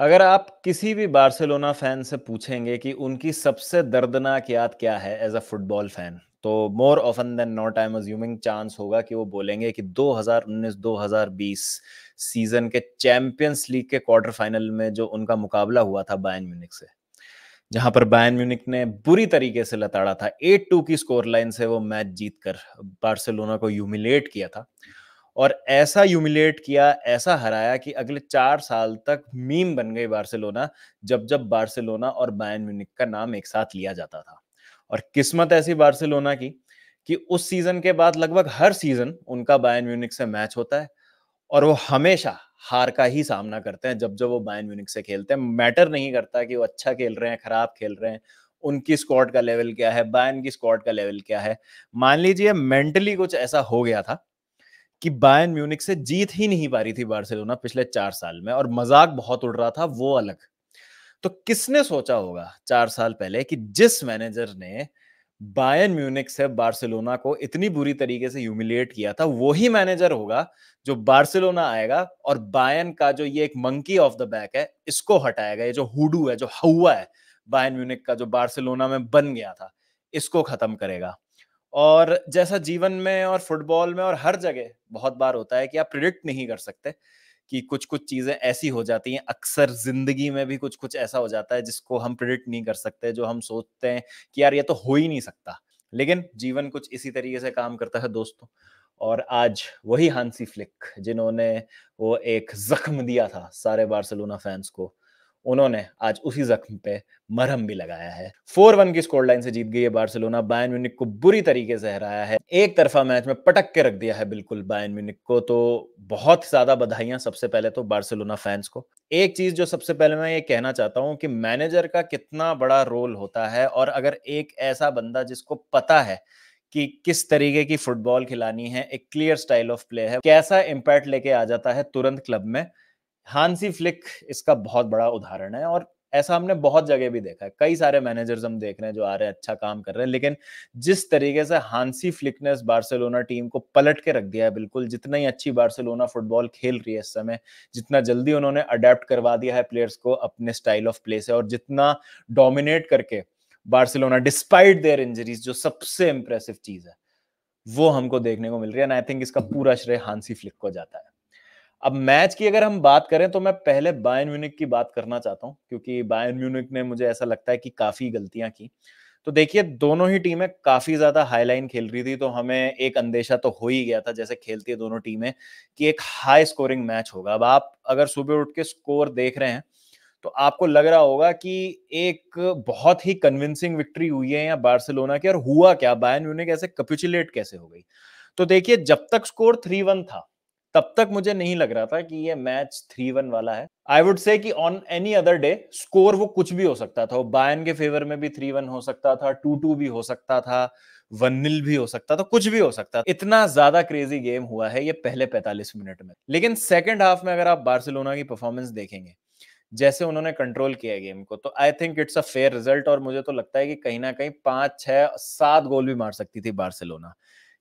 अगर आप किसी भी बार्सिलोना फैन से पूछेंगे कि उनकी सबसे दर्दनाक याद क्या है एज अ फुटबॉल फैन तो more often than not I am assuming chance होगा कि वो बोलेंगे कि 2019-2020 सीजन के चैंपियंस लीग के क्वार्टर फाइनल में जो उनका मुकाबला हुआ था बायन म्यूनिक से जहां पर बायन म्यूनिक ने बुरी तरीके से लताड़ा था 8-2 की स्कोर लाइन से वो मैच जीतकर बार्सिलोना को ह्यूमिलेट किया था और ऐसा यूमिलेट किया ऐसा हराया कि अगले चार साल तक मीम बन गई बार्सिलोना जब जब बार्सिलोना और बायन म्यूनिक का नाम एक साथ लिया जाता था और किस्मत ऐसी बार्सिलोना की कि उस सीजन के बाद लगभग हर सीजन उनका बायन म्यूनिक से मैच होता है और वो हमेशा हार का ही सामना करते हैं जब जब वो बायन म्यूनिक से खेलते हैं मैटर नहीं करता कि वो अच्छा खेल रहे हैं खराब खेल रहे हैं उनकी स्क्वाड का लेवल क्या है बायन की स्क्वाड का लेवल क्या है मान लीजिए मेंटली कुछ ऐसा हो गया था कि बायन म्यूनिक से जीत ही नहीं पा रही थी बार्सिलोना पिछले चार साल में और मजाक बहुत उड़ रहा था वो अलग तो किसने सोचा होगा चार साल पहले कि जिस मैनेजर ने बायन म्यूनिक से बार्सिलोना को इतनी बुरी तरीके से ह्यूमिलिएट किया था वही मैनेजर होगा जो बार्सिलोना आएगा और बायन का जो ये एक मंकी ऑफ द बैक है इसको हटाएगा ये जो हुडू है जो हवा है बायन म्यूनिक का जो बार्सिलोना में बन गया था इसको खत्म करेगा और जैसा जीवन में और फुटबॉल में और हर जगह बहुत बार होता है कि आप प्रिडिक्ट नहीं कर सकते कि कुछ कुछ चीज़ें ऐसी हो जाती हैं अक्सर ज़िंदगी में भी कुछ कुछ ऐसा हो जाता है जिसको हम प्रिडिक्ट नहीं कर सकते जो हम सोचते हैं कि यार ये तो हो ही नहीं सकता लेकिन जीवन कुछ इसी तरीके से काम करता है दोस्तों और आज वही हांसी फ्लिक जिन्होंने वो एक जख्म दिया था सारे बार्सिलोना फैंस को उन्होंने आज उसी जख्म पे मरहम भी लगाया है फोर वन की स्कोर लाइन से जीत गई है बार्सिलोना बायन म्यूनिक को बुरी तरीके से हराया है एक तरफा मैच में पटक के रख दिया है बिल्कुल बायन म्यूनिक को तो बहुत ज्यादा बधाइयां सबसे पहले तो बार्सिलोना फैंस को एक चीज जो सबसे पहले मैं ये कहना चाहता हूँ कि मैनेजर का कितना बड़ा रोल होता है और अगर एक ऐसा बंदा जिसको पता है कि किस तरीके की फुटबॉल खिलानी है एक क्लियर स्टाइल ऑफ प्ले है कैसा इम्पैक्ट लेके आ जाता है तुरंत क्लब में हांसी फ्लिक इसका बहुत बड़ा उदाहरण है और ऐसा हमने बहुत जगह भी देखा है कई सारे मैनेजर्स हम देख रहे हैं जो आ रहे हैं अच्छा काम कर रहे हैं लेकिन जिस तरीके से हांसी फ्लिक ने बार्सिलोना टीम को पलट के रख दिया है बिल्कुल जितना ही अच्छी बार्सिलोना फुटबॉल खेल रही है इस समय जितना जल्दी उन्होंने अडेप्ट करवा दिया है प्लेयर्स को अपने स्टाइल ऑफ प्ले से और जितना डोमिनेट करके बार्सिलोना डिस्पाइट देयर इंजरीज जो सबसे इंप्रेसिव चीज है वो हमको देखने को मिल रही है एंड आई थिंक इसका पूरा श्रेय हांसी फ्लिक को जाता है अब मैच की अगर हम बात करें तो मैं पहले बायन म्यूनिक की बात करना चाहता हूं क्योंकि बायन म्यूनिक ने मुझे ऐसा लगता है कि काफी गलतियां की तो देखिए दोनों ही टीमें काफी ज्यादा हाईलाइन खेल रही थी तो हमें एक अंदेशा तो हो ही गया था जैसे खेलती है दोनों टीमें कि एक हाई स्कोरिंग मैच होगा अब आप अगर सुबह उठ के स्कोर देख रहे हैं तो आपको लग रहा होगा कि एक बहुत ही कन्विंसिंग विक्ट्री हुई है या बार्सिलोना की और हुआ क्या बायन म्यूनिक ऐसे कप्यूचुलेट कैसे हो गई तो देखिए जब तक स्कोर थ्री वन था तब तक मुझे नहीं लग रहा था कि ये मैच थ्री वन वाला है आई वुड से कि on any other day score वो कुछ भी हो सकता था बायन के फेवर में भी थ्री वन हो सकता था टू टू भी हो सकता था वन निल भी हो सकता था कुछ भी हो सकता था इतना ज्यादा क्रेजी गेम हुआ है ये पहले 45 मिनट में लेकिन सेकेंड हाफ में अगर आप बार्सिलोना की परफॉर्मेंस देखेंगे जैसे उन्होंने कंट्रोल किया गेम को तो I think it's a fair result और मुझे तो लगता है कि कहीं ना कहीं पांच छह सात गोल भी मार सकती थी बार्सिलोना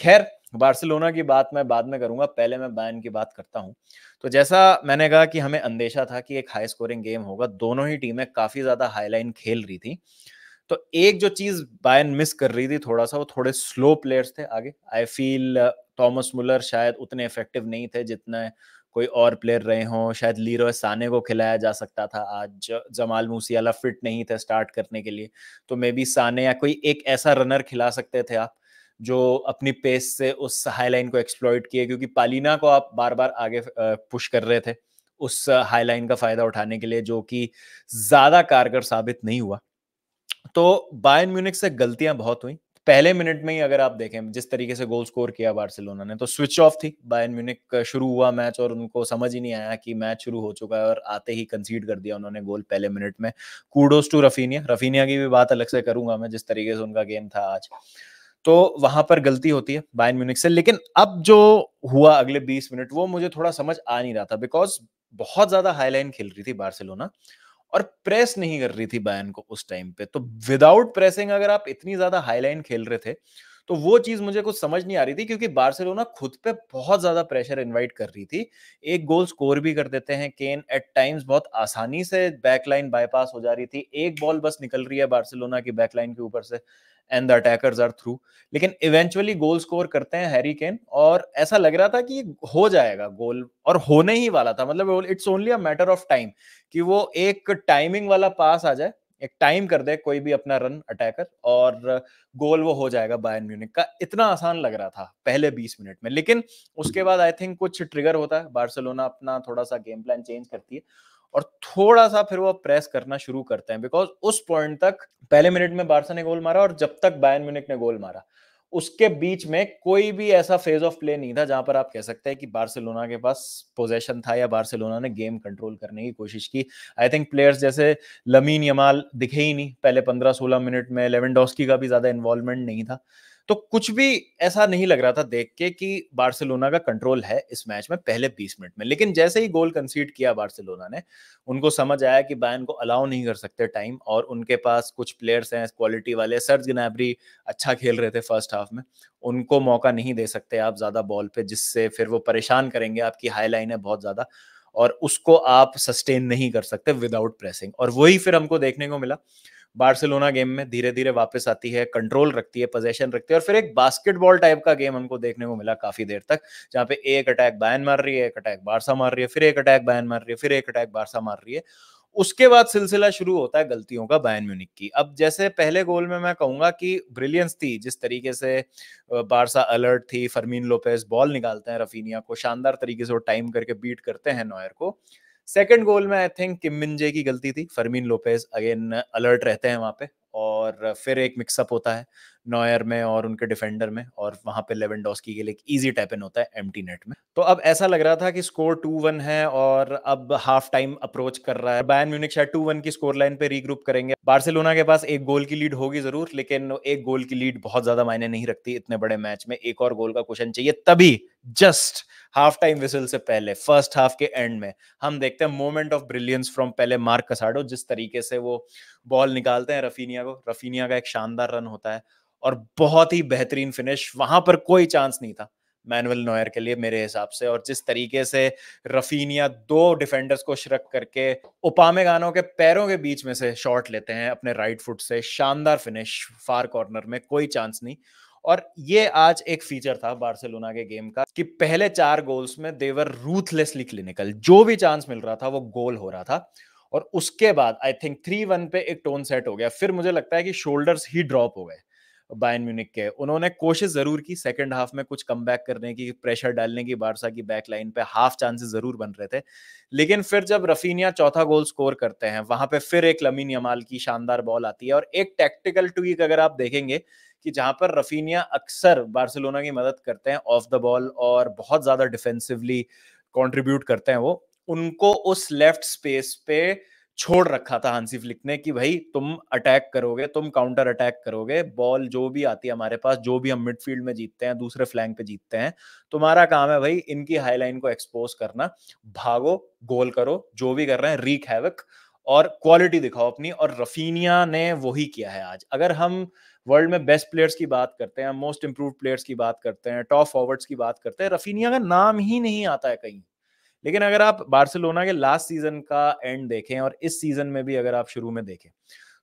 खैर बार्सिलोना की बात मैं बाद में करूंगा पहले मैं बैन की बात करता हूं तो जैसा मैंने कहा कि हमें अंदेशा था कि एक हाई स्कोरिंग गेम होगा दोनों ही टीमें काफी ज्यादा हाई लाइन खेल रही थी तो एक जो चीज बायन मिस कर रही थी थोड़ा सा वो थोड़े स्लो प्लेयर्स थे आगे आई फील थॉमस मुलर शायद उतने इफेक्टिव नहीं थे जितने कोई और प्लेयर रहे हों शायद लीरो साने को खिलाया जा सकता था आज जमाल मूसियाला फिट नहीं थे स्टार्ट करने के लिए तो मे बी साने या कोई एक ऐसा रनर खिला सकते थे आप जो अपनी पेस से उस हाई लाइन को एक्सप्लोइ किए क्योंकि पालीना को आप बार बार आगे पुश कर रहे थे उस हाई लाइन का फायदा उठाने के लिए जो कि ज्यादा कारगर साबित नहीं हुआ तो बायन म्यूनिक से गलतियां बहुत हुई पहले मिनट में ही अगर आप देखें जिस तरीके से गोल स्कोर किया बार्सिलोना ने तो स्विच ऑफ थी बायन म्यूनिक शुरू हुआ मैच और उनको समझ ही नहीं आया कि मैच शुरू हो चुका है और आते ही कंसीड कर दिया उन्होंने गोल पहले मिनट में कूडोस टू रफीनिया रफीनिया की भी बात अलग से करूंगा मैं जिस तरीके से उनका गेम था आज तो वहां पर गलती होती है बायन म्यूनिक से लेकिन अब जो हुआ अगले 20 मिनट वो मुझे थोड़ा समझ आ नहीं रहा था बिकॉज बहुत ज्यादा हाईलाइन खेल रही थी बार्सिलोना और प्रेस नहीं कर रही थी बायन को उस टाइम पे तो विदाउट प्रेसिंग अगर आप इतनी ज्यादा हाईलाइन खेल रहे थे तो वो चीज मुझे कुछ समझ नहीं आ रही थी क्योंकि बार्सिलोना खुद पे बहुत ज्यादा प्रेशर इनवाइट कर रही थी एक गोल स्कोर भी कर देते हैं केन एट टाइम्स बहुत आसानी से बैकलाइन बायपास हो जा रही थी एक बॉल बस निकल रही है बार्सिलोना की बैकलाइन के ऊपर से and the attackers are through लेकिन इवेंचुअली गोल स्कोर करते हैं हैरी केन और ऐसा लग रहा था कि हो जाएगा गोल और होने ही वाला था मतलब it's only a matter of time कि वो एक टाइमिंग वाला पास आ जाए एक टाइम कर दे कोई भी अपना रन अटैकर और गोल वो हो जाएगा बायर्न म्यूनिक का इतना आसान लग रहा था पहले 20 मिनट में लेकिन उसके बाद आई थिंक कुछ ट्रिगर होता है बार्सिलोना अपना थोड़ा सा गेम प्लान चेंज करती है और थोड़ा सा फिर वो प्रेस करना शुरू करते हैं बिकॉज उस पॉइंट तक पहले मिनट में बारसा ने गोल मारा और जब तक बायन म्यूनिक ने गोल मारा उसके बीच में कोई भी ऐसा फेज ऑफ प्ले नहीं था जहां पर आप कह सकते हैं कि बार्सिलोना के पास पोजेशन था या बार्सिलोना ने गेम कंट्रोल करने की कोशिश की आई थिंक प्लेयर्स जैसे लमीन यमाल दिखे ही नहीं पहले 15-16 मिनट में लेवन का भी ज्यादा इन्वॉल्वमेंट नहीं था तो कुछ भी ऐसा नहीं लग रहा था देख के कि बार्सिलोना का कंट्रोल है इस मैच में पहले 20 मिनट में लेकिन जैसे ही गोल कंसीड किया बार्सिलोना ने उनको समझ आया कि बैन को अलाउ नहीं कर सकते टाइम और उनके पास कुछ प्लेयर्स हैं क्वालिटी वाले सर्ज गनाबरी अच्छा खेल रहे थे फर्स्ट हाफ में उनको मौका नहीं दे सकते आप ज़्यादा बॉल पे जिससे फिर वो परेशान करेंगे आपकी हाई लाइन है बहुत ज़्यादा और उसको आप सस्टेन नहीं कर सकते विदाउट प्रेसिंग और वही फिर हमको देखने को मिला बार्सिलोना गेम में धीरे धीरे वापस आती है कंट्रोल रखती है पोजेशन रखती है और फिर एक बास्केटबॉल टाइप का गेम हमको देखने को मिला काफी देर तक जहाँ पे एक अटैक बैन मार रही है एक अटैक बारसा मार रही है फिर एक अटैक बैन मार रही है फिर एक अटैक बारसा मार रही है उसके बाद सिलसिला शुरू होता है गलतियों का बैन म्यूनिक की अब जैसे पहले गोल में मैं कहूंगा कि ब्रिलियंस थी जिस तरीके से बारसा अलर्ट थी फरमीन लोपेस बॉल निकालते हैं रफीनिया को शानदार तरीके से वो टाइम करके बीट करते हैं नॉयर को सेकंड गोल में आई थिंक किमिनजे की गलती थी फरमीन लोपेज अगेन अलर्ट रहते हैं वहां पे और फिर एक मिक्सअप होता है नोयर में और उनके डिफेंडर में और वहां पे लेवेंडोस्की के लिए एक ईजी टैप इन होता है एम्प्टी नेट में तो अब ऐसा लग रहा था कि स्कोर टू वन है और अब हाफ टाइम अप्रोच कर रहा है बायन म्यूनिक शायद टू वन की स्कोर लाइन पे रीग्रुप करेंगे बार्सिलोना के पास एक गोल की लीड होगी जरूर लेकिन एक गोल की लीड बहुत ज्यादा मायने नहीं रखती इतने बड़े मैच में एक और गोल का क्वेश्चन चाहिए तभी जस्ट हाफ टाइम विसल से पहले फर्स्ट हाफ के एंड में हम देखते हैं मोमेंट ऑफ ब्रिलियंस फ्रॉम पहले मार्क कसाडो जिस तरीके से वो बॉल निकालते हैं रफीनिया को रफीनिया का एक शानदार रन होता है और बहुत ही बेहतरीन फिनिश वहां पर कोई चांस नहीं था मैनुअल नोयर के लिए मेरे हिसाब से और जिस तरीके से रफीनिया दो डिफेंडर्स को शरक करके उपामे गानों के पैरों के बीच में से शॉट लेते हैं अपने राइट फुट से शानदार फिनिश फार कॉर्नर में कोई चांस नहीं और ये आज एक फीचर था बार्सिलोना के गेम का कि पहले चार गोल्स में देवर रूथलेसली क्लिनिकल जो भी चांस मिल रहा था वो गोल हो रहा था और उसके बाद आई थिंक थ्री वन पे एक टोन सेट हो गया फिर मुझे लगता है कि शोल्डर्स ही ड्रॉप हो गए बायन म्यूनिक के उन्होंने कोशिश जरूर की सेकेंड हाफ में कुछ कम करने की प्रेशर डालने की बारसा की बैक लाइन पे हाफ चांसेस जरूर बन रहे थे लेकिन फिर जब रफीनिया चौथा गोल स्कोर करते हैं वहां पे फिर एक लमीन यमाल की शानदार बॉल आती है और एक टैक्टिकल ट्वीक अगर आप देखेंगे कि जहां पर रफीनिया अक्सर बार्सिलोना की मदद करते हैं ऑफ द बॉल और बहुत ज्यादा डिफेंसिवली कॉन्ट्रीब्यूट करते हैं वो उनको उस लेफ्ट स्पेस पे छोड़ रखा था हांसी फ्लिक ने कि भाई तुम अटैक करोगे तुम काउंटर अटैक करोगे बॉल जो भी आती है हमारे पास जो भी हम मिडफील्ड में जीतते हैं दूसरे फ्लैंक पे जीतते हैं तुम्हारा काम है भाई इनकी हाईलाइन को एक्सपोज करना भागो गोल करो जो भी कर रहे हैं रीक हैवक और क्वालिटी दिखाओ अपनी और रफीनिया ने वही किया है आज अगर हम वर्ल्ड में बेस्ट प्लेयर्स की बात करते हैं मोस्ट इंप्रूव प्लेयर्स की बात करते हैं टॉप फॉरवर्ड्स की बात करते हैं रफीनिया का नाम ही नहीं आता है कहीं लेकिन अगर आप बार्सिलोना के लास्ट सीजन का एंड देखें और इस सीजन में भी अगर आप शुरू में देखें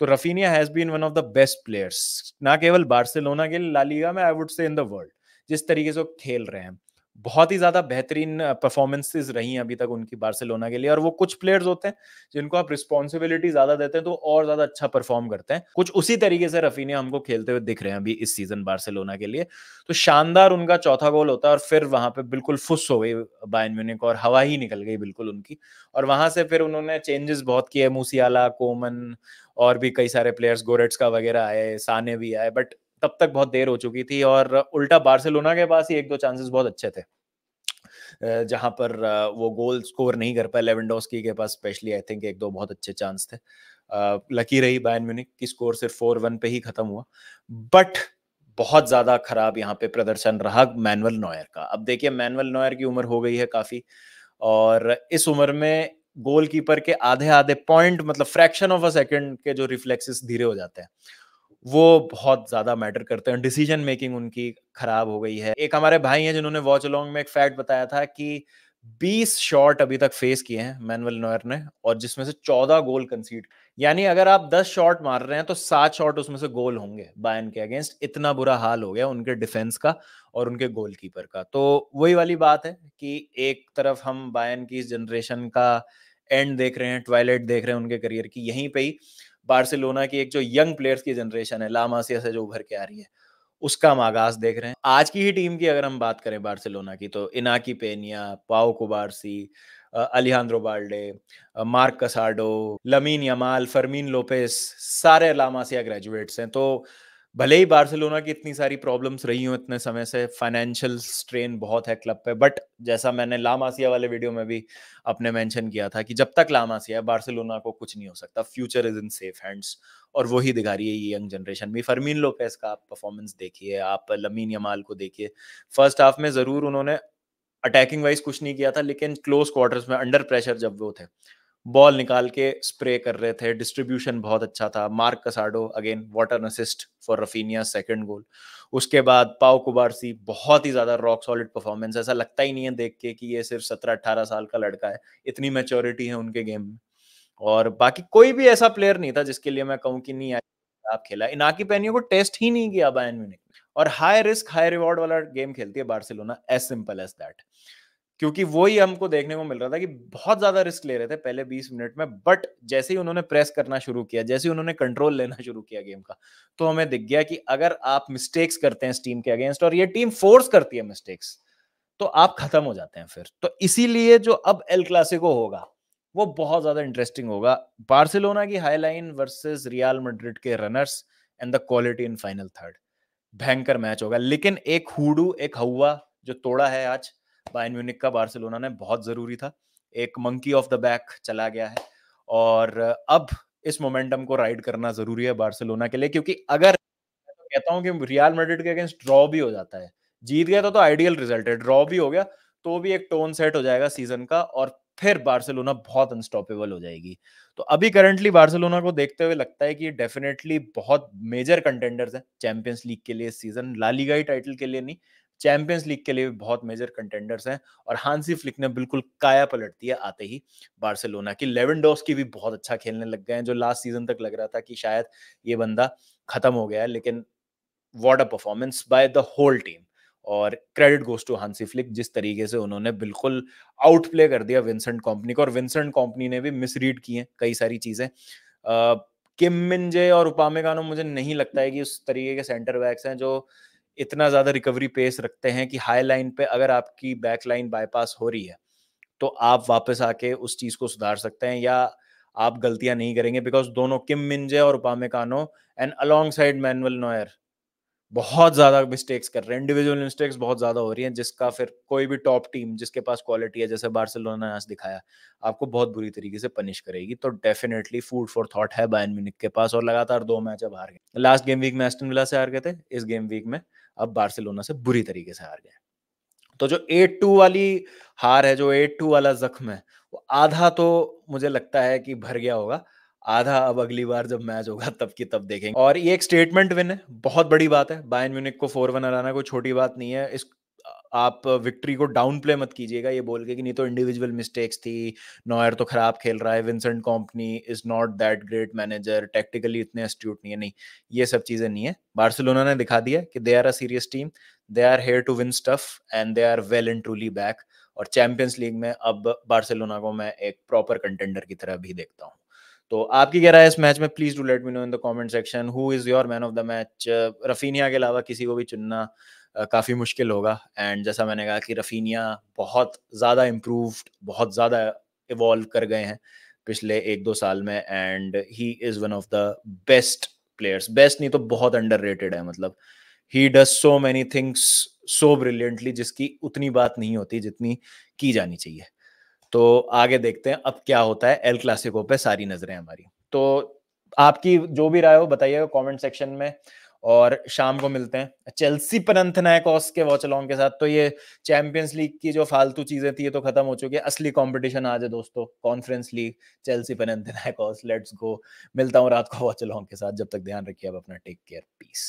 तो Raphinha has been one of the best players ना केवल बार्सिलोना के लालीगा में आई वुड से इन द वर्ल्ड जिस तरीके से वो खेल रहे हैं बहुत ही ज्यादा बेहतरीन परफॉर्मेंसेज रही हैं अभी तक उनकी बार्सिलोना के लिए और वो कुछ प्लेयर्स होते हैं जिनको आप रिस्पॉन्सिबिलिटी ज्यादा देते हैं तो और ज्यादा अच्छा परफॉर्म करते हैं कुछ उसी तरीके से रफीनिया हमको खेलते हुए दिख रहे हैं अभी इस सीजन बार्सिलोना के लिए तो शानदार उनका चौथा गोल होता है और फिर वहां पर बिल्कुल फुस हो गई बायन म्यूनिक और हवा ही निकल गई बिल्कुल उनकी और वहां से फिर उन्होंने चेंजेस बहुत किए मूसियाला कोमन और भी कई सारे प्लेयर्स गोरेट्स का वगैरह आए साने भी आए बट तब तक बहुत देर हो चुकी थी और उल्टा बार्सिलोना के पास ही एक दो चांसेस बहुत अच्छे थे जहां पर वो गोल स्कोर नहीं कर पाए लेवनडोस्की के पास स्पेशली आई थिंक एक दो बहुत अच्छे चांस थे लकी रही बायन म्यूनिक की स्कोर सिर्फ फोर वन पे ही खत्म हुआ बट बहुत ज्यादा खराब यहाँ पे प्रदर्शन रहा मैनुअल नॉयर का अब देखिए मैनुअल नॉयर की उम्र हो गई है काफी और इस उम्र में गोलकीपर के आधे आधे पॉइंट मतलब फ्रैक्शन ऑफ अ सेकंड के जो रिफ्लेक्सेस धीरे हो जाते हैं वो बहुत ज्यादा मैटर करते हैं डिसीजन मेकिंग उनकी खराब हो गई है एक हमारे भाई हैं जिन्होंने वॉच अलोंग में एक फैक्ट बताया था कि 20 शॉट अभी तक फेस किए हैं मैनुअल नोयर ने और जिसमें से 14 गोल कंसीड यानी अगर आप 10 शॉट मार रहे हैं तो सात शॉट उसमें से गोल होंगे बायन के अगेंस्ट इतना बुरा हाल हो गया उनके डिफेंस का और उनके गोलकीपर का तो वही वाली बात है कि एक तरफ हम बायन की जनरेशन का एंड देख रहे हैं ट्वाइलेट देख रहे हैं उनके करियर की यहीं पे ही बार्सिलोना की एक जो यंग प्लेयर्स की जनरेशन है लामासिया से जो उभर के आ रही है उसका हम आगाज देख रहे हैं आज की ही टीम की अगर हम बात करें बार्सिलोना की तो Inaki Pena Pau Cubarsi Alejandro Balde Marc Casado Lamine Yamal Fermin Lopez सारे लामासिया ग्रेजुएट्स हैं तो भले ही बार्सिलोना की इतनी सारी प्रॉब्लम्स रही हो इतने समय से फाइनेंशियल स्ट्रेन बहुत है क्लब पे बट जैसा मैंने लामासिया वाले वीडियो में भी अपने मेंशन किया था कि जब तक लामासिया है बार्सिलोना को कुछ नहीं हो सकता future is in safe hands और वही दिखा रही है ये यंग जनरेशन भी फरमीन लोपेस का आप परफॉर्मेंस देखिए आप लमीन यमाल को देखिए फर्स्ट हाफ में जरूर उन्होंने अटैकिंग वाइज कुछ नहीं किया था लेकिन क्लोज क्वार्टर्स में अंडर प्रेशर जब वो थे बॉल निकाल के स्प्रे कर रहे थे डिस्ट्रीब्यूशन बहुत अच्छा था Marc Casado again what a assist for Raphinha second goal उसके बाद पाओ कुबारसी बहुत ही ज्यादा रॉक सॉलिड परफॉर्मेंस ऐसा लगता ही नहीं है देख के कि ये सिर्फ सत्रह अट्ठारह साल का लड़का है इतनी मेच्योरिटी है उनके गेम में और बाकी कोई भी ऐसा प्लेयर नहीं था जिसके लिए मैं कहूँ कि नहीं आप खेला इनाकी पैनियो को टेस्ट ही नहीं किया बायन म्यूनिक और हाई रिस्क हाई रिवॉर्ड वाला गेम खेलती है Barcelona as simple as that क्योंकि वही हमको देखने को मिल रहा था कि बहुत ज्यादा रिस्क ले रहे थे पहले 20 मिनट में बट जैसे ही उन्होंने प्रेस करना शुरू किया जैसे ही उन्होंने कंट्रोल लेना शुरू किया गेम का तो हमें दिख गया कि अगर आप मिस्टेक्स करते हैं इस टीम के अगेंस्ट और ये टीम फोर्स करती है मिस्टेक्स तो आप खत्म हो जाते हैं फिर तो इसीलिए जो अब एल क्लासिको होगा वो बहुत ज्यादा इंटरेस्टिंग होगा बार्सिलोना की हाईलाइन वर्सेस रियल मड्रिड के runners and the quality in final third भयंकर मैच होगा लेकिन एक हुडू एक हवा जो तोड़ा है आज बायन म्यूनिक का बार्सिलोना ने बहुत जरूरी था एक मंकी ऑफ द बैक चला गया है और अब इस मोमेंटम को राइड करना जरूरी है बार्सिलोना के लिए क्योंकि अगर तो कहता हूं कि रियल मेड्रिड के अगेंस्ट ड्रॉ भी हो जाता है जीत गया तो, तो आइडियल रिजल्ट है ड्रॉ भी हो गया तो भी एक टोन सेट हो जाएगा सीजन का और फिर बार्सिलोना बहुत अनस्टॉपेबल हो जाएगी तो अभी करंटली बार्सिलोना को देखते हुए लगता है कि डेफिनेटली बहुत मेजर कंटेंडर्स हैं चैंपियंस लीग के लिए सीजन लालीगाई टाइटल के लिए नहीं चैंपियंस लीग के लिए भी बहुत मेजर कंटेंडर्स हैं और हांसी फ्लिक ने बिल्कुल काया पलट दिया आते ही बार्सिलोना की लेवेंडोस की भी बहुत अच्छा खेलने लग गए हैं जो लास्ट सीजन तक लग रहा था कि शायद ये बंदा खत्म हो गया है लेकिन what a performance by the whole team और credit goes to Hansi Flick जिस तरीके से उन्होंने बिल्कुल आउट प्ले कर दिया विंसेंट कंपनी को और विंसेंट कंपनी ने भी मिसरीड की है कई सारी चीज़ें किम मिनजे और उपामेगानो मुझे नहीं लगता है कि उस तरीके के सेंटर बैक्स हैं जो इतना ज्यादा रिकवरी पेस रखते हैं कि हाई लाइन पे अगर आपकी बैक लाइन बाईपास हो रही है तो आप वापस आके उस चीज को सुधार सकते हैं या आप गलतियां नहीं करेंगे बिकॉज दोनों किम मिंजे और Upamecano and alongside Manuel Neuer बहुत ज्यादा मिस्टेक्स कर रहे हैं इंडिविजुअल मिस्टेक्स बहुत ज्यादा हो रही हैं जिसका फिर कोई भी टॉप टीम जिसके पास क्वालिटी है जैसे बार्सिलोना ने आज दिखाया आपको बहुत बुरी तरीके से पनिश करेगी तो डेफिनेटली फूड फॉर थॉट है बायन म्यूनिक के पास और लगातार दो मैच अब हार गए लास्ट गेम वीक में एस्टन विला से हार गए थे इस गेम वीक में अब बार्सिलोना से बुरी तरीके से हार गए तो जो एट टू वाली हार है जो एट टू वाला जख्म है वो आधा तो मुझे लगता है कि भर गया होगा आधा अब अगली बार जब मैच होगा तब की तब देखेंगे और ये एक स्टेटमेंट विन है बहुत बड़ी बात है बायन म्यूनिक को फोर वन हराना कोई छोटी बात नहीं है इस आप विक्ट्री को डाउन प्ले मत कीजिएगा ये बोल के कि नहीं तो इंडिविजुअल मिस्टेक्स थी नॉयर तो खराब खेल रहा है Vincent Kompany is not that great manager tactically इतने एस्ट्यूट नहीं है नहीं ये सब चीजें नहीं है बार्सिलोना ने दिखा दिया कि they are a serious team they are here to win stuff and they are well and truly back और चैंपियंस लीग में अब बार्सिलोना को मैं एक प्रॉपर कंटेंडर की तरह भी देखता हूँ तो आपकी क्या राय इस मैच में please do let me know in the comment section who is your man of the match Raphinha के अलावा किसी को भी चुनना काफ़ी मुश्किल होगा एंड जैसा मैंने कहा कि रफीनिया बहुत ज़्यादा इम्प्रूव्ड बहुत ज़्यादा इवॉल्व कर गए हैं पिछले एक दो साल में and he is one of the best players best नहीं तो बहुत अंडर है मतलब he does so many things so brilliantly जिसकी उतनी बात नहीं होती जितनी की जानी चाहिए तो आगे देखते हैं अब क्या होता है एल क्लासिको पे सारी नजरें हमारी तो आपकी जो भी राय हो बताइएगा कमेंट सेक्शन में और शाम को मिलते हैं चेल्सी नायकॉस के वॉच अलॉन्ग के साथ तो ये चैंपियंस लीग की जो फालतू चीजें थी ये तो खत्म हो चुकी है असली कंपटीशन आज है दोस्तों conference league Chelsea Panathinaikos let's go मिलता हूँ रात को वॉच अलॉन्ग के साथ जब तक ध्यान रखिए अब अपना टेक केयर पीस